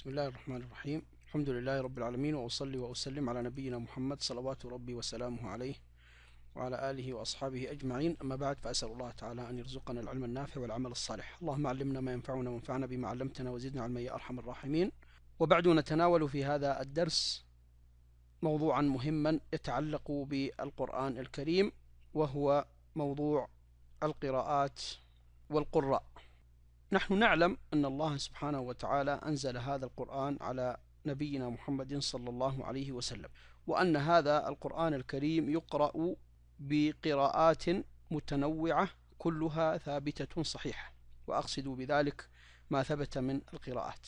بسم الله الرحمن الرحيم الحمد لله رب العالمين وأصلي وأسلم على نبينا محمد صلوات ربي وسلامه عليه وعلى آله وأصحابه أجمعين أما بعد فأسأل الله تعالى أن يرزقنا العلم النافع والعمل الصالح اللهم علمنا ما ينفعنا وانفعنا بما علمتنا وزدنا علما يا أرحم الراحمين وبعد نتناول في هذا الدرس موضوعا مهما يتعلق بالقرآن الكريم وهو موضوع القراءات والقراء نحن نعلم أن الله سبحانه وتعالى أنزل هذا القرآن على نبينا محمد صلى الله عليه وسلم وأن هذا القرآن الكريم يقرأ بقراءات متنوعة كلها ثابتة صحيحة وأقصد بذلك ما ثبت من القراءات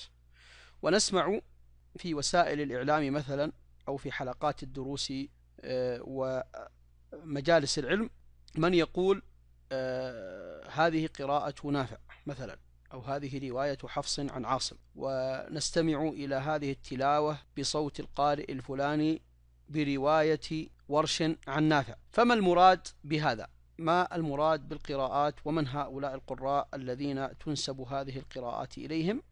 ونسمع في وسائل الإعلام مثلا أو في حلقات الدروس آه، ومجالس العلم من يقول آه، هذه قراءة نافع مثلا أو هذه رواية حفص عن عاصم ونستمع إلى هذه التلاوة بصوت القارئ الفلاني برواية ورش عن نافع فما المراد بهذا ما المراد بالقراءات ومن هؤلاء القراء الذين تنسب هذه القراءات إليهم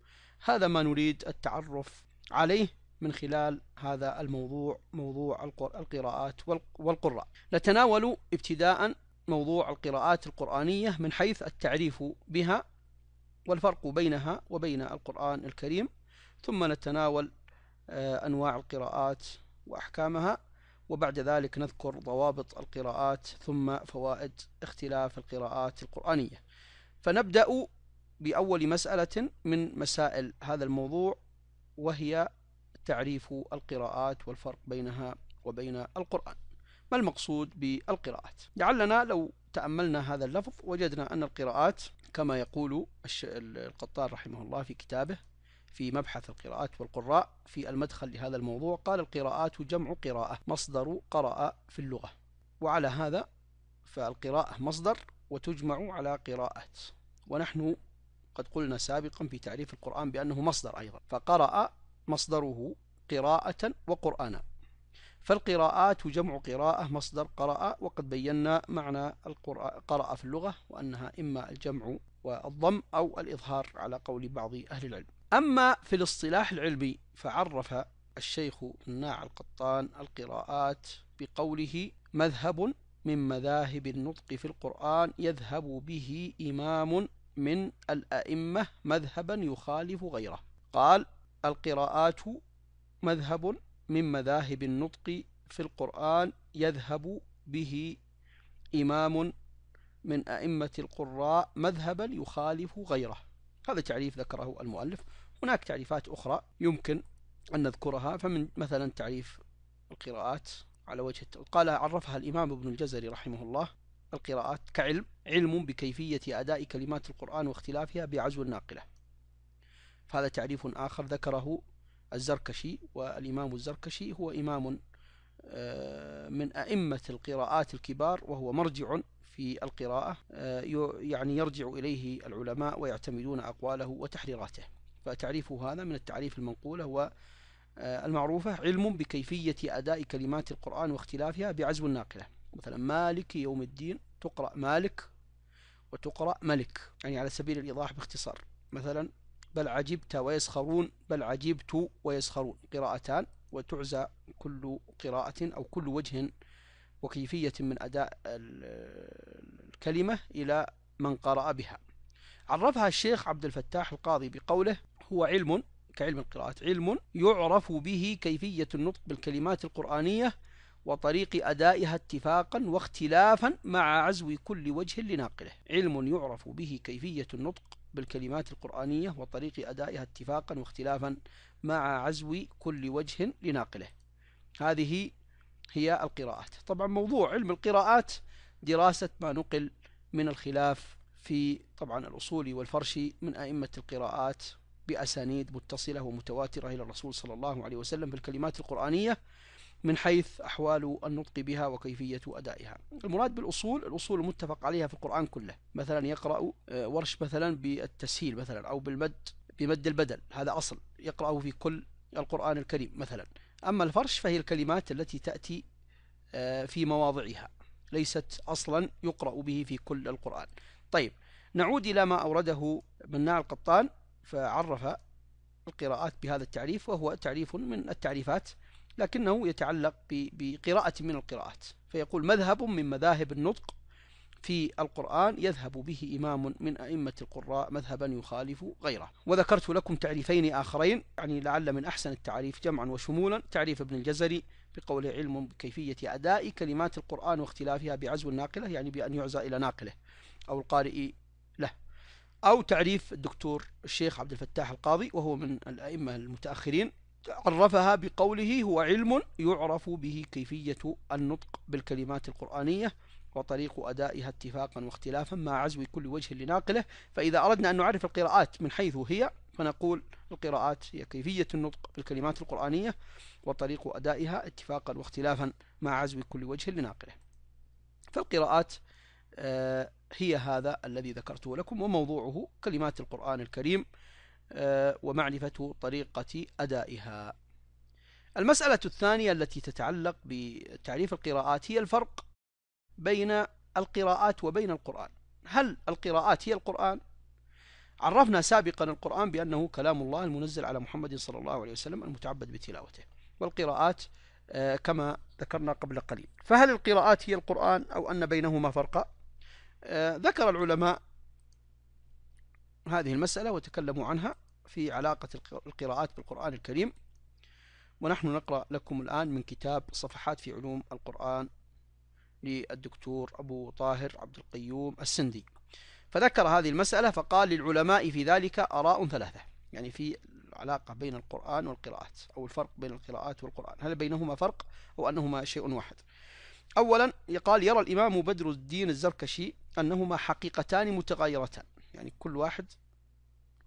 هذا ما نريد التعرف عليه من خلال هذا الموضوع موضوع القراءات والقراء نتناول ابتداء موضوع القراءات القرآنية من حيث التعريف بها والفرق بينها وبين القرآن الكريم ثم نتناول آه، أنواع القراءات وأحكامها وبعد ذلك نذكر ضوابط القراءات ثم فوائد اختلاف القراءات القرآنية فنبدأ بأول مسألة من مسائل هذا الموضوع وهي تعريف القراءات والفرق بينها وبين القرآن ما المقصود بالقراءات لعلنا لو تأملنا هذا اللفظ وجدنا أن القراءات كما يقول القطار رحمه الله في كتابه في مبحث القراءات والقراء في المدخل لهذا الموضوع قال القراءات جمع قراءة مصدر قرأ في اللغة وعلى هذا فالقراءة مصدر وتجمع على قراءات ونحن قد قلنا سابقا في تعريف القرآن بأنه مصدر أيضا فقرأ مصدره قراءة وقرآنا فالقراءات جمع قراءة مصدر قرأ وقد بينا معنى قرأ في اللغة وأنها إما الجمع والضم أو الإظهار على قول بعض أهل العلم أما في الاصطلاح العلمي فعرف الشيخ الناع القطان القراءات بقوله مذهب من مذاهب النطق في القرآن يذهب به إمام من الأئمة مذهبا يخالف غيره قال القراءات مذهب من مذاهب النطق في القرآن يذهب به إمام من أئمة القراء مذهبا يخالف غيره هذا تعريف ذكره المؤلف هناك تعريفات أخرى يمكن أن نذكرها فمن مثلا تعريف القراءات على وجه قال عرفها الإمام ابن الجزري رحمه الله القراءات كعلم علم بكيفية أداء كلمات القرآن واختلافها بعزو الناقلة فهذا تعريف آخر ذكره الزركشي والإمام الزركشي هو إمام آه، من أئمة القراءات الكبار وهو مرجع في القراءة آه، يعني يرجع إليه العلماء ويعتمدون أقواله وتحريراته فتعريفه هذا من التعريف المنقولة هو آه، المعروفة علم بكيفية أداء كلمات القرآن واختلافها بعزو الناقلة مثلا مالك يوم الدين تقرأ مالك وتقرأ ملك يعني على سبيل الإيضاح باختصار مثلا بل عجبت ويسخرون بل عجبت ويسخرون قراءتان وتعزى كل قراءة أو كل وجه وكيفية من أداء الكلمة إلى من قرأ بها عرفها الشيخ عبد الفتاح القاضي بقوله هو علم كعلم القراءات علم يعرف به كيفية النطق بالكلمات القرآنية وطريق أدائها اتفاقا واختلافا مع عزو كل وجه لناقله علم يعرف به كيفية النطق بالكلمات القرآنية وطريق أدائها اتفاقا واختلافا مع عزو كل وجه لناقله هذه هي القراءات طبعا موضوع علم القراءات دراسة ما نقل من الخلاف في طبعا الأصول والفرش من أئمة القراءات بأسانيد متصلة ومتواترة إلى الرسول صلى الله عليه وسلم بالكلمات القرآنية من حيث أحوال النطق بها وكيفية أدائها المراد بالأصول الأصول المتفق عليها في القرآن كله مثلا يقرأ آه، ورش مثلا بالتسهيل مثلا أو بالمد بمد البدل هذا أصل يقرأه في كل القرآن الكريم مثلا أما الفرش فهي الكلمات التي تأتي آه، في مواضعها ليست أصلا يقرأ به في كل القرآن طيب نعود إلى ما أورده مناع القطان فعرف القراءات بهذا التعريف وهو تعريف من التعريفات لكنه يتعلق بقراءة من القراءات فيقول مذهب من مذاهب النطق في القرآن يذهب به إمام من أئمة القراء مذهبا يخالف غيره وذكرت لكم تعريفين آخرين يعني لعل من أحسن التعريف جمعا وشمولا تعريف ابن الجزري بقول علم بكيفية أداء كلمات القرآن واختلافها بعزو الناقلة يعني بأن يعزى إلى ناقله أو القارئ له أو تعريف الدكتور الشيخ عبد الفتاح القاضي وهو من الأئمة المتأخرين عرفها بقوله هو علم يعرف به كيفية النطق بالكلمات القرآنية وطريق أدائها اتفاقا واختلافا مع عزو كل وجه لناقله فإذا أردنا أن نعرف القراءات من حيث هي فنقول القراءات هي كيفية النطق بالكلمات القرآنية وطريق أدائها اتفاقا واختلافا مع عزو كل وجه لناقله فالقراءات آه، هي هذا الذي ذكرته لكم وموضوعه كلمات القرآن الكريم آه، ومعرفة طريقة أدائها المسألة الثانية التي تتعلق بتعريف القراءات هي الفرق بين القراءات وبين القرآن هل القراءات هي القرآن؟ عرفنا سابقا القرآن بأنه كلام الله المنزل على محمد صلى الله عليه وسلم المتعبد بتلاوته والقراءات آه، كما ذكرنا قبل قليل فهل القراءات هي القرآن أو أن بينهما فرقا؟ آه، ذكر العلماء هذه المسألة وتكلموا عنها في علاقة القراءات بالقرآن الكريم ونحن نقرأ لكم الآن من كتاب صفحات في علوم القرآن للدكتور أبو طاهر عبد القيوم السندي فذكر هذه المسألة فقال للعلماء في ذلك آراء ثلاثة يعني في العلاقة بين القرآن والقراءات أو الفرق بين القراءات والقرآن هل بينهما فرق أو أنهما شيء واحد أولا قال يرى الإمام بدر الدين الزركشي أنهما حقيقتان متغايرتان يعني كل واحد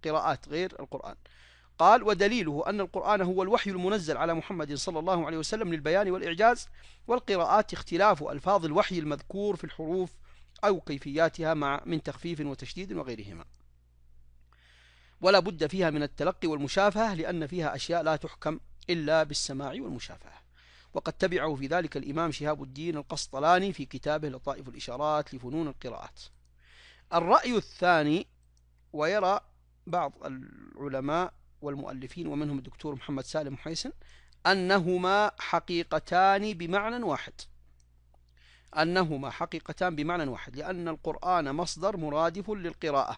قراءات غير القرآن قال ودليله أن القرآن هو الوحي المنزل على محمد صلى الله عليه وسلم للبيان والإعجاز والقراءات اختلاف ألفاظ الوحي المذكور في الحروف أو كيفياتها مع من تخفيف وتشديد وغيرهما ولا بد فيها من التلقي والمشافهة لأن فيها أشياء لا تحكم إلا بالسماع والمشافهة وقد تبعه في ذلك الإمام شهاب الدين القسطلاني في كتابه لطائف الإشارات لفنون القراءات الرأي الثاني ويرى بعض العلماء والمؤلفين ومنهم الدكتور محمد سالم حيسن أنهما حقيقتان بمعنى واحد أنهما حقيقتان بمعنى واحد لأن القرآن مصدر مرادف للقراءة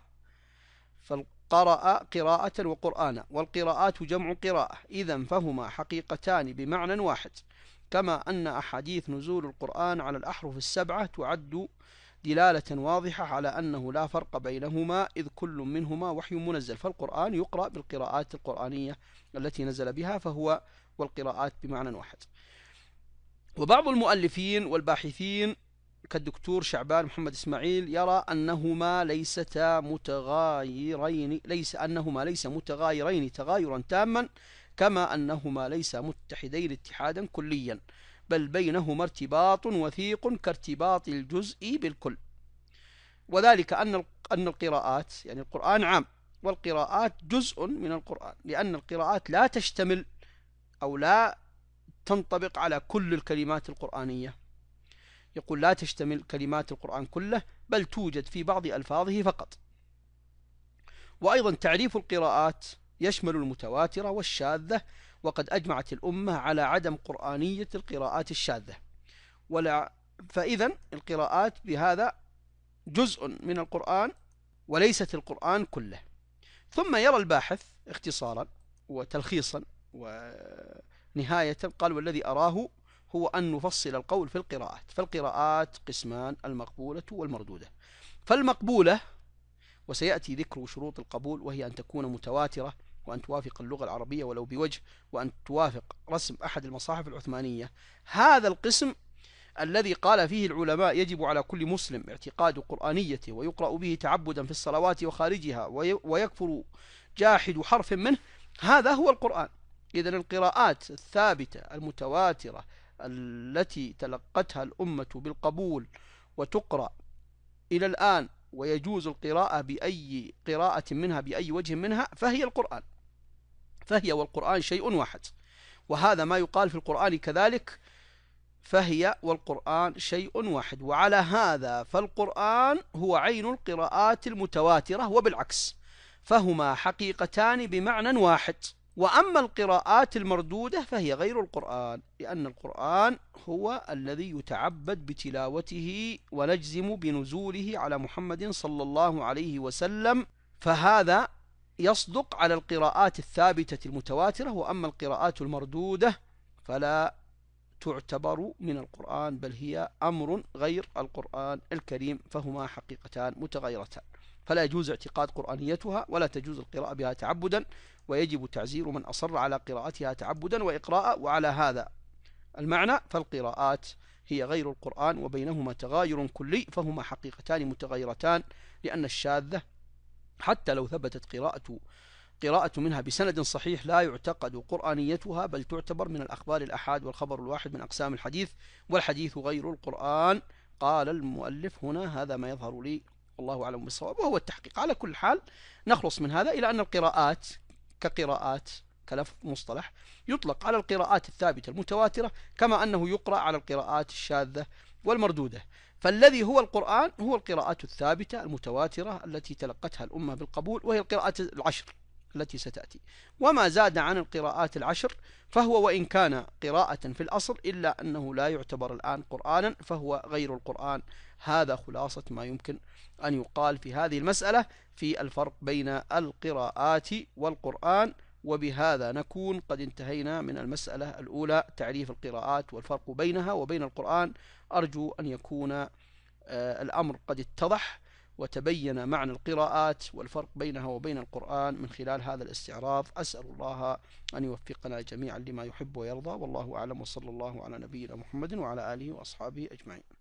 فالقرأ قراءة وقرآنا والقراءات جمع قراءة إذا فهما حقيقتان بمعنى واحد كما أن أحاديث نزول القرآن على الأحرف السبعة تعد دلالة واضحة على أنه لا فرق بينهما إذ كل منهما وحي منزل فالقرآن يقرأ بالقراءات القرآنية التي نزل بها فهو والقراءات بمعنى واحد وبعض المؤلفين والباحثين كالدكتور شعبان محمد إسماعيل يرى أنهما ليستا متغايرين ليس أنهما ليس متغايرين تغايرا تاما كما أنهما ليس متحدين اتحادا كليا بل بينهما ارتباط وثيق كارتباط الجزء بالكل وذلك أن أن القراءات يعني القرآن عام والقراءات جزء من القرآن لأن القراءات لا تشتمل أو لا تنطبق على كل الكلمات القرآنية يقول لا تشتمل كلمات القرآن كله بل توجد في بعض ألفاظه فقط وأيضا تعريف القراءات يشمل المتواترة والشاذة وقد أجمعت الأمة على عدم قرآنية القراءات الشاذة ولا فإذا القراءات بهذا جزء من القرآن وليست القرآن كله ثم يرى الباحث اختصارا وتلخيصا ونهاية قال والذي أراه هو أن نفصل القول في القراءات فالقراءات قسمان المقبولة والمردودة فالمقبولة وسيأتي ذكر شروط القبول وهي أن تكون متواترة وأن توافق اللغة العربية ولو بوجه وأن توافق رسم أحد المصاحف العثمانية هذا القسم الذي قال فيه العلماء يجب على كل مسلم اعتقاد قرآنيته ويقرأ به تعبدا في الصلوات وخارجها ويكفر جاحد حرف منه هذا هو القرآن إذا القراءات الثابتة المتواترة التي تلقتها الأمة بالقبول وتقرأ إلى الآن ويجوز القراءة بأي قراءة منها بأي وجه منها فهي القرآن فهي والقرآن شيء واحد وهذا ما يقال في القرآن كذلك فهي والقرآن شيء واحد وعلى هذا فالقرآن هو عين القراءات المتواترة وبالعكس فهما حقيقتان بمعنى واحد وأما القراءات المردودة فهي غير القرآن لأن القرآن هو الذي يتعبد بتلاوته ونجزم بنزوله على محمد صلى الله عليه وسلم فهذا يصدق على القراءات الثابتة المتواترة وأما القراءات المردودة فلا تعتبر من القرآن بل هي أمر غير القرآن الكريم فهما حقيقتان متغيرتان فلا يجوز اعتقاد قرآنيتها ولا تجوز القراءة بها تعبدا ويجب تعزير من أصر على قراءتها تعبدا وإقراء وعلى هذا المعنى فالقراءات هي غير القرآن وبينهما تغاير كلي فهما حقيقتان متغيرتان لأن الشاذة حتى لو ثبتت قراءة قراءة منها بسند صحيح لا يعتقد قرآنيتها بل تعتبر من الأخبار الأحاد والخبر الواحد من أقسام الحديث والحديث غير القرآن قال المؤلف هنا هذا ما يظهر لي والله أعلم بالصواب وهو التحقيق على كل حال نخلص من هذا إلى أن القراءات كقراءات كلف مصطلح يطلق على القراءات الثابتة المتواترة كما أنه يقرأ على القراءات الشاذة والمردودة فالذي هو القرآن هو القراءات الثابتة المتواترة التي تلقتها الأمة بالقبول وهي القراءات العشر التي ستأتي وما زاد عن القراءات العشر فهو وإن كان قراءة في الأصل إلا أنه لا يعتبر الآن قرآنا فهو غير القرآن هذا خلاصة ما يمكن أن يقال في هذه المسألة في الفرق بين القراءات والقرآن وبهذا نكون قد انتهينا من المسألة الأولى تعريف القراءات والفرق بينها وبين القرآن أرجو أن يكون آه، الأمر قد اتضح وتبين معنى القراءات والفرق بينها وبين القرآن من خلال هذا الاستعراض أسأل الله أن يوفقنا جميعا لما يحب ويرضى والله أعلم وصلى الله على نبينا محمد وعلى آله وأصحابه أجمعين